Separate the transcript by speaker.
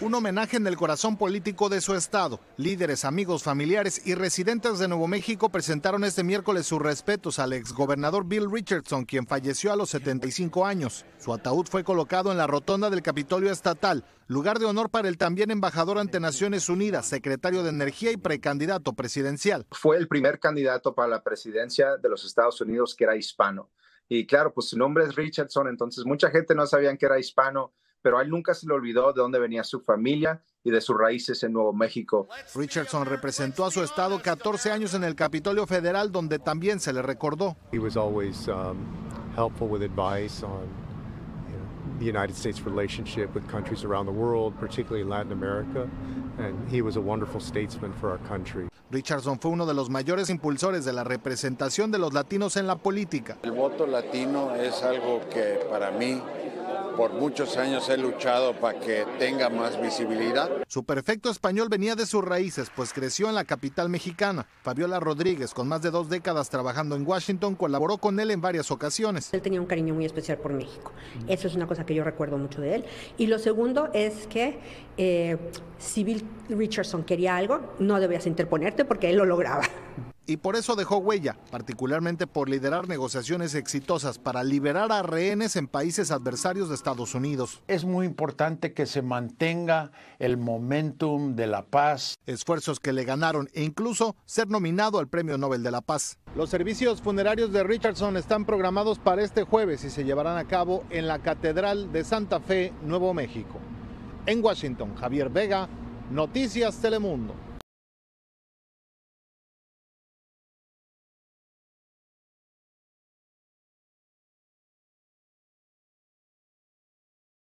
Speaker 1: un homenaje en el corazón político de su estado. Líderes, amigos, familiares y residentes de Nuevo México presentaron este miércoles sus respetos al exgobernador Bill Richardson, quien falleció a los 75 años. Su ataúd fue colocado en la rotonda del Capitolio Estatal, lugar de honor para el también embajador ante Naciones Unidas, secretario de Energía y precandidato presidencial. Fue el primer candidato para la presidencia de los Estados Unidos que era hispano. Y claro, pues su nombre es Richardson, entonces mucha gente no sabía que era hispano pero a él nunca se le olvidó de dónde venía su familia y de sus raíces en Nuevo México. Richardson representó a su estado 14 años en el Capitolio Federal, donde también se le recordó.
Speaker 2: He was always um, helpful with advice on the United States relationship with countries around the world, particularly Latin America, and he was a wonderful statesman for our country. Richardson fue uno de los
Speaker 1: mayores impulsores de la representación de los latinos en la política. El voto latino es algo que para mí por muchos años he luchado para que tenga más visibilidad. Su perfecto español venía de sus raíces, pues creció en la capital mexicana. Fabiola Rodríguez, con más de dos décadas trabajando en Washington, colaboró con él en varias ocasiones. Él tenía un cariño
Speaker 3: muy especial por México. Eso es una cosa que yo recuerdo mucho de él. Y lo segundo es que eh, si Bill Richardson quería algo, no debías interponerte porque él lo lograba
Speaker 1: y por eso dejó huella, particularmente por liderar negociaciones exitosas para liberar a rehenes en países adversarios de Estados Unidos. Es muy importante que se mantenga el momentum de la paz. Esfuerzos que le ganaron e incluso ser nominado al Premio Nobel de la Paz. Los servicios funerarios de Richardson están programados para este jueves y se llevarán a cabo en la Catedral de Santa Fe, Nuevo México. En Washington, Javier Vega, Noticias Telemundo.